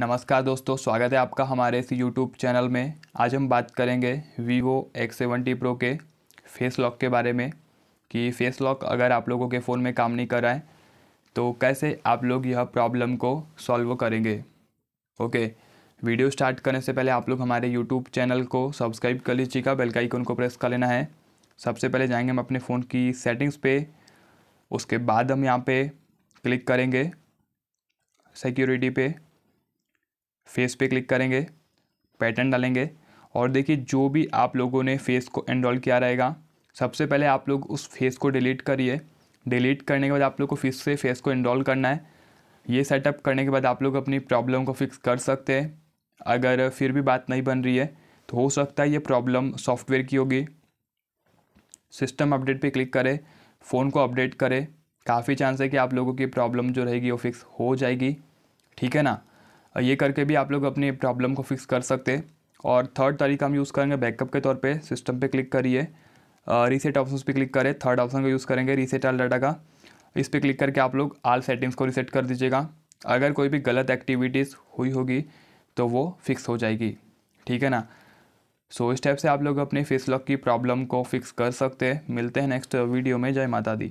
नमस्कार दोस्तों स्वागत है आपका हमारे इस यूट्यूब चैनल में आज हम बात करेंगे वीवो एक्स सेवेंटी प्रो के फेस लॉक के बारे में कि फेस लॉक अगर आप लोगों के फ़ोन में काम नहीं कर रहा है तो कैसे आप लोग यह प्रॉब्लम को सॉल्व करेंगे ओके वीडियो स्टार्ट करने से पहले आप लोग हमारे यूट्यूब चैनल को सब्सक्राइब कर लीजिएगा बेल को प्रेस कर लेना है सबसे पहले जाएंगे हम अपने फ़ोन की सेटिंग्स पे उसके बाद हम यहाँ पे क्लिक करेंगे सिक्योरिटी पे फेस पे क्लिक करेंगे पैटर्न डालेंगे और देखिए जो भी आप लोगों ने फेस को एनरोल किया रहेगा सबसे पहले आप लोग उस फेस को डिलीट करिए डिलीट करने के बाद आप लोग को फिर से फेस को एनरोल करना है ये सेटअप करने के बाद आप लोग अपनी प्रॉब्लम को फिक्स कर सकते हैं अगर फिर भी बात नहीं बन रही है तो हो सकता है ये प्रॉब्लम सॉफ्टवेयर की होगी सिस्टम अपडेट पे क्लिक करें फ़ोन को अपडेट करें काफ़ी चांस है कि आप लोगों की प्रॉब्लम जो रहेगी वो फिक्स हो जाएगी ठीक है ना ये करके भी आप लोग अपने प्रॉब्लम को फिक्स कर सकते हैं और थर्ड तरीका हम यूज़ करेंगे बैकअप के तौर पे सिस्टम पे क्लिक करिए रीसेट ऑप्शन पे क्लिक करें थर्ड ऑप्शन का यूज़ करेंगे रीसेट आल डाटा का इस पर क्लिक करके आप लोग आल सेटिंग्स को रीसेट कर दीजिएगा अगर कोई भी गलत एक्टिविटीज़ हुई होगी तो वो फिक्स हो जाएगी ठीक है ना सो so, इस टाइप से आप लोग अपने फेस लॉक की प्रॉब्लम को फिक्स कर सकते हैं मिलते हैं नेक्स्ट वीडियो में जय माता दी